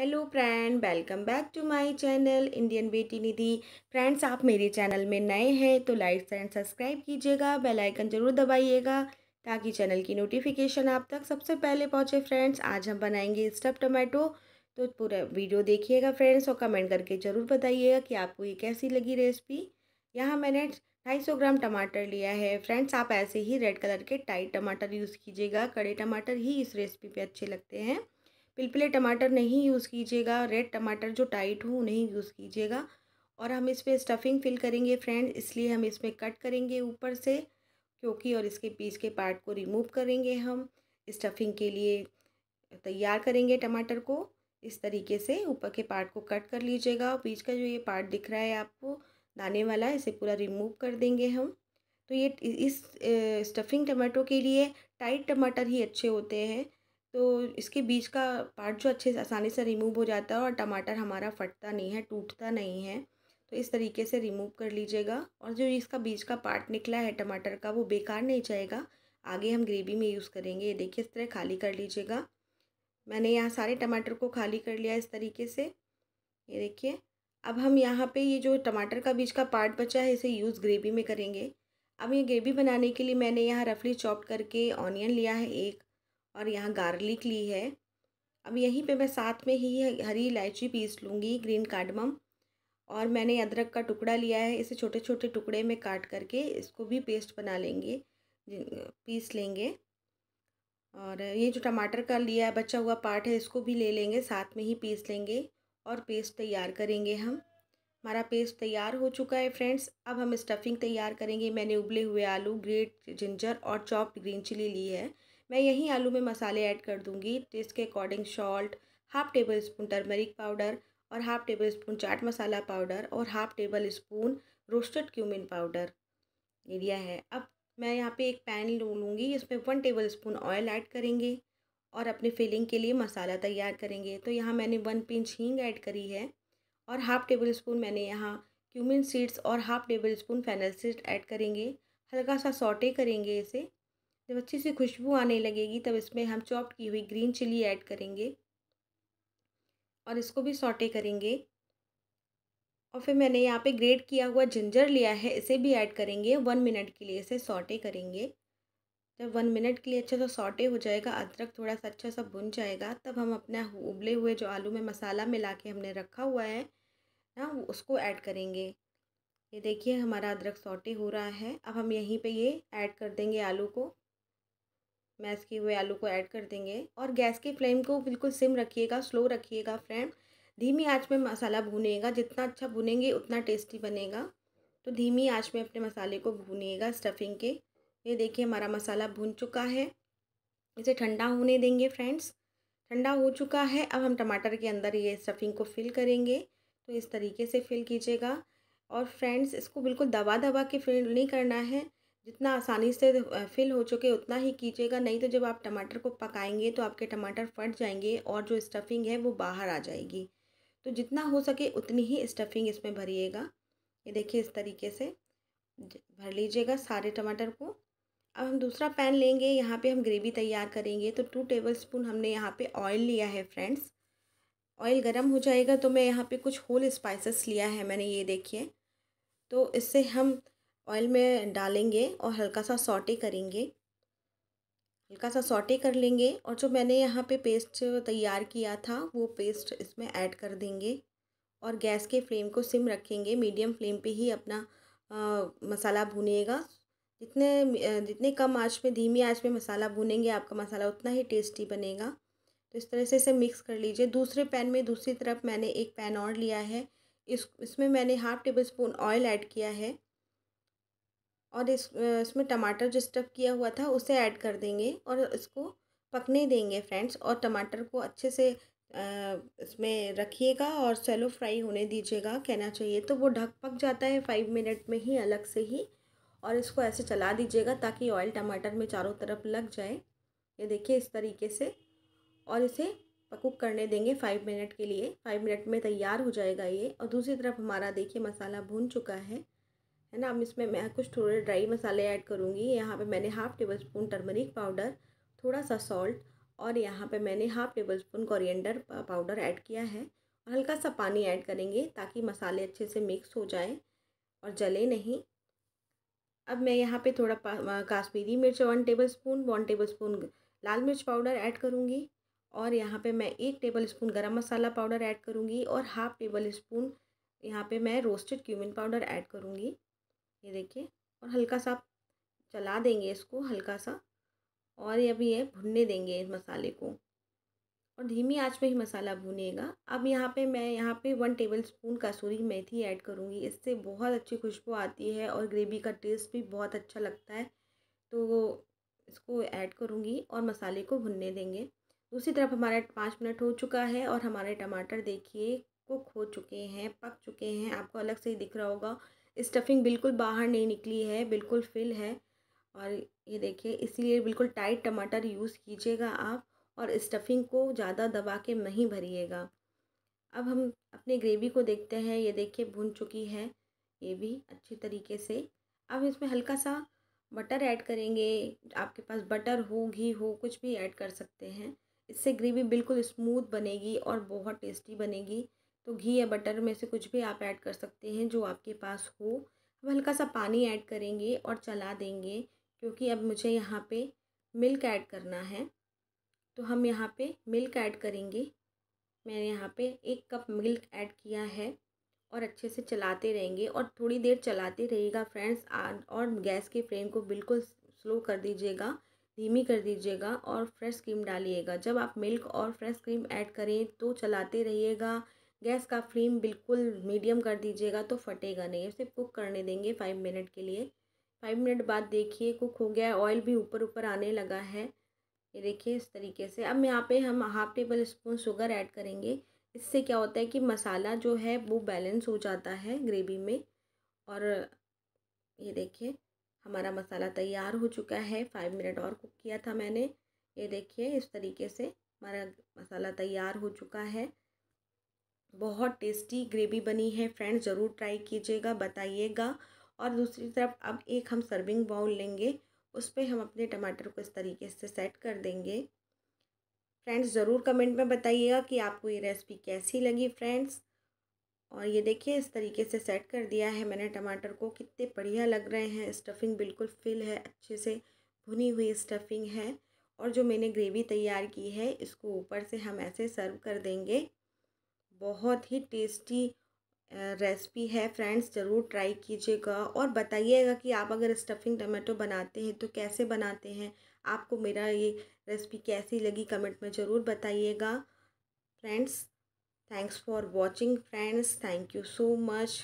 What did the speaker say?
hello friend welcome back to my channel Indian बेटी Nidhi friends आप मेरे चैनल में नए हैं तो लाइक एंड सब्सक्राइब कीजिएगा बेल आइकन ज़रूर दबाइएगा ताकि चैनल की नोटिफिकेशन आप तक सबसे पहले पहुंचे फ्रेंड्स आज हम बनाएंगे स्टफ टमाटो तो पूरा वीडियो देखिएगा फ्रेंड्स और कमेंट करके ज़रूर बताइएगा कि आपको ये कैसी लगी रेसिपी यहाँ मैंने ढाई सौ ग्राम टमाटर लिया है फ्रेंड्स आप ऐसे ही रेड कलर के टाइट टमाटर यूज़ कीजिएगा कड़े टमाटर ही इस रेसिपी पर अच्छे लगते हैं पिलपिले टमाटर नहीं यूज़ कीजिएगा रेड टमाटर जो टाइट हो उन्हें यूज़ कीजिएगा और हम इसमें स्टफिंग फिल करेंगे फ्रेंड इसलिए हम इसमें कट करेंगे ऊपर से क्योंकि और इसके पीस के पार्ट को रिमूव करेंगे हम स्टफिंग के लिए तैयार करेंगे टमाटर को इस तरीके से ऊपर के पार्ट को कट कर लीजिएगा और बीच का जो ये पार्ट दिख रहा है आपको दाने वाला इसे पूरा रिमूव कर देंगे हम तो ये इस स्टफिंग टमाटो के लिए टाइट टमाटर ही अच्छे होते हैं तो इसके बीज का पार्ट जो अच्छे से आसानी से रिमूव हो जाता है और टमाटर हमारा फटता नहीं है टूटता नहीं है तो इस तरीके से रिमूव कर लीजिएगा और जो इसका बीज का पार्ट निकला है टमाटर का वो बेकार नहीं जाएगा आगे हम ग्रेवी में यूज़ करेंगे ये देखिए इस तरह खाली कर लीजिएगा मैंने यहाँ सारे टमाटर को खाली कर लिया इस तरीके से ये देखिए अब हम यहाँ पे ये जो टमाटर का बीज का पार्ट बचा है इसे यूज़ ग्रेवी में करेंगे अब ये ग्रेवी बनाने के लिए मैंने यहाँ रफली चॉप करके ऑनियन लिया है एक और यहाँ गार्लिक ली है अब यहीं पे मैं साथ में ही हरी इलायची पीस लूँगी ग्रीन कार्डमम और मैंने अदरक का टुकड़ा लिया है इसे छोटे छोटे टुकड़े में काट करके इसको भी पेस्ट बना लेंगे पीस लेंगे और ये जो टमाटर का लिया है बचा हुआ पार्ट है इसको भी ले लेंगे साथ में ही पीस लेंगे और पेस्ट तैयार करेंगे हम हमारा पेस्ट तैयार हो चुका है फ्रेंड्स अब हम स्टफिंग तैयार करेंगे मैंने उबले हुए आलू ग्रेट जिंजर और चॉप्ड ग्रीन चिली ली है मैं यही आलू में मसाले ऐड कर दूँगी टेस्ट के according salt half tablespoon turmeric powder और half tablespoon chaat masala powder और half tablespoon roasted cumin powder ये दिया है अब मैं यहाँ पे एक पैन लूँगी इसमें one tablespoon oil add करेंगे और अपने फिलिंग के लिए मसाला तैयार करेंगे तो यहाँ मैंने वन पिंच हींग ऐड करी है और हाफ़ टेबल स्पून मैंने यहाँ क्यूमिन सीड्स और half tablespoon fennel seeds add करेंगे हल्का सा सॉटे करेंगे इसे जब अच्छी सी खुशबू आने लगेगी तब इसमें हम चॉप की हुई ग्रीन चिली ऐड करेंगे और इसको भी सॉटे करेंगे और फिर मैंने यहाँ पे ग्रेट किया हुआ जिंजर लिया है इसे भी ऐड करेंगे वन मिनट के लिए इसे सॉटे करेंगे जब वन मिनट के लिए अच्छा सा सॉटे हो जाएगा अदरक थोड़ा सा अच्छा सा भुन जाएगा तब हम अपना उबले हुए जो आलू में मसाला मिला के हमने रखा हुआ है ना उसको ऐड करेंगे ये देखिए हमारा अदरक सॉटे हो रहा है अब हम यहीं पे ये ऐड कर देंगे आलू को मैस किए हुए आलू को ऐड कर देंगे और गैस की फ्लेम को बिल्कुल सिम रखिएगा स्लो रखिएगा फ्रेंड धीमी आंच में मसाला भुनेगा जितना अच्छा भुनेंगे उतना टेस्टी बनेगा तो धीमी आंच में अपने मसाले को भुनिएगा स्टफिंग के ये देखिए हमारा मसाला भुन चुका है इसे ठंडा होने देंगे फ्रेंड्स ठंडा हो चुका है अब हम टमाटर के अंदर ये स्टफिंग को फिल करेंगे तो इस तरीके से फिल कीजिएगा और फ्रेंड्स इसको बिल्कुल दबा दबा के फिल नहीं करना है जितना आसानी से फिल हो चुके उतना ही कीजिएगा नहीं तो जब आप टमाटर को पकाएंगे तो आपके टमाटर फट जाएंगे और जो स्टफिंग है वो बाहर आ जाएगी तो जितना हो सके उतनी ही स्टफिंग इसमें भरिएगा ये देखिए इस तरीके से भर लीजिएगा सारे टमाटर को अब हम दूसरा पैन लेंगे यहाँ पे हम ग्रेवी तैयार करेंगे तो टू टेबल स्पून हमने यहाँ पे ऑयल लिया है फ्रेंड्स ऑयल गर्म हो जाएगा तो मैं यहाँ पे कुछ होल स्पाइसेस लिया है मैंने ये देखिए तो इससे हम ऑयल में डालेंगे और हल्का सा सॉटे करेंगे हल्का सा सॉटे कर लेंगे और जो मैंने यहाँ पे पेस्ट तैयार किया था वो पेस्ट इसमें ऐड कर देंगे और गैस के फ्लेम को सिम रखेंगे मीडियम फ्लेम पे ही अपना आ, मसाला भुनेगा जितने जितने कम आँच में धीमी आँच में मसाला भुनेंगे आपका मसाला उतना ही टेस्टी बनेगा तो इस तरह से इसे मिक्स कर लीजिए दूसरे पैन में दूसरी तरफ मैंने एक पैन और लिया है इस इसमें मैंने half tablespoon oil add किया है और इस इसमें टमाटर जो स्टफ़ किया हुआ था उसे ऐड कर देंगे और इसको पकने देंगे फ्रेंड्स और टमाटर को अच्छे से इसमें रखिएगा और सेलो फ्राई होने दीजिएगा कहना चाहिए तो वो ढक पक जाता है फाइव मिनट में ही अलग से ही और इसको ऐसे चला दीजिएगा ताकि ऑयल टमाटर में चारों तरफ लग जाए ये देखिए इस तरीके से और इसे कुक करने देंगे फाइव मिनट के लिए फाइव मिनट में तैयार हो जाएगा ये और दूसरी तरफ हमारा देखिए मसाला भून चुका है है ना अब इसमें मैं कुछ थोड़े ड्राई मसाले ऐड करूँगी यहाँ पे मैंने half tablespoon turmeric powder थोड़ा सा सॉल्ट और यहाँ पे मैंने half tablespoon coriander powder add किया है और हल्का सा पानी ऐड करेंगे ताकि मसाले अच्छे से मिक्स हो जाएँ और जले नहीं अब मैं यहाँ पे थोड़ा काश्मीरी मिर्च one tablespoon one tablespoon लाल मिर्च पाउडर ऐड करूँगी और यहाँ पे मैं एक टेबल स्पून गर्म मसाला पाउडर ऐड करूँगी और हाफ़ टेबल स्पून यहाँ पे मैं रोस्टेड क्यूमिन पाउडर ऐड करूँगी ये देखिए और हल्का सा चला देंगे इसको हल्का सा और अभी ये भुनने देंगे इस मसाले को और धीमी आंच पे ही मसाला भुनेगा अब यहाँ पे मैं यहाँ पे वन टेबल स्पून कसूरी मेथी ऐड करूँगी इससे बहुत अच्छी खुशबू आती है और ग्रेवी का टेस्ट भी बहुत अच्छा लगता है तो इसको ऐड करूँगी और मसाले को भुनने देंगे दूसरी तरफ हमारा पाँच मिनट हो चुका है और हमारे टमाटर देखिए कुक हो चुके हैं पक चुके हैं आपको अलग से ही दिख रहा होगा स्टफिंग बिल्कुल बाहर नहीं निकली है बिल्कुल फिल है और ये देखिए इसीलिए बिल्कुल टाइट टमाटर यूज़ कीजिएगा आप और स्टफिंग को ज़्यादा दबा के नहीं भरिएगा अब हम अपने ग्रेवी को देखते हैं ये देखिए भुन चुकी है ये भी अच्छी तरीके से अब इसमें हल्का सा बटर ऐड करेंगे आपके पास बटर हो घी हो कुछ भी ऐड कर सकते हैं इससे ग्रेवी बिल्कुल स्मूथ बनेगी और बहुत टेस्टी बनेगी तो घी या बटर में से कुछ भी आप ऐड कर सकते हैं जो आपके पास हो हम हल्का सा पानी ऐड करेंगे और चला देंगे क्योंकि अब मुझे यहाँ पे मिल्क ऐड करना है तो हम यहाँ पे मिल्क ऐड करेंगे मैंने यहाँ पे एक कप मिल्क ऐड किया है और अच्छे से चलाते रहेंगे और थोड़ी देर चलाते रहिएगा फ्रेंड्स और गैस के फ्लेम को बिल्कुल स्लो कर दीजिएगा धीमी कर दीजिएगा और फ्रेश क्रीम डालिएगा जब आप मिल्क और फ्रेश क्रीम ऐड करें तो चलाते रहिएगा गैस का फ्लेम बिल्कुल मीडियम कर दीजिएगा तो फटेगा नहीं उसे कुक करने देंगे फाइव मिनट के लिए फाइव मिनट बाद देखिए कुक हो गया ऑयल भी ऊपर ऊपर आने लगा है ये देखिए इस तरीके से अब यहाँ पे हम half tablespoon sugar add करेंगे इससे क्या होता है कि मसाला जो है वो बैलेंस हो जाता है ग्रेवी में और ये देखिए हमारा मसाला तैयार हो चुका है फाइव मिनट और कुक किया था मैंने ये देखिए इस तरीके से हमारा मसाला तैयार हो चुका है बहुत टेस्टी ग्रेवी बनी है फ्रेंड ज़रूर ट्राई कीजिएगा बताइएगा और दूसरी तरफ अब एक हम सर्विंग बाउल लेंगे उस पर हम अपने टमाटर को इस तरीके से सेट कर देंगे फ्रेंड्स ज़रूर कमेंट में बताइएगा कि आपको ये रेसिपी कैसी लगी फ्रेंड्स और ये देखिए इस तरीके से सेट कर दिया है मैंने टमाटर को कितने बढ़िया लग रहे हैं स्टफिंग बिल्कुल फिल है अच्छे से भुनी हुई स्टफिंग है और जो मैंने ग्रेवी तैयार की है इसको ऊपर से हम ऐसे सर्व कर देंगे बहुत ही टेस्टी रेसिपी है फ्रेंड्स ज़रूर ट्राई कीजिएगा और बताइएगा कि आप अगर स्टफिंग टमाटो बनाते हैं तो कैसे बनाते हैं आपको मेरा ये रेसिपी कैसी लगी कमेंट में ज़रूर बताइएगा friends thanks for watching friends thank you so much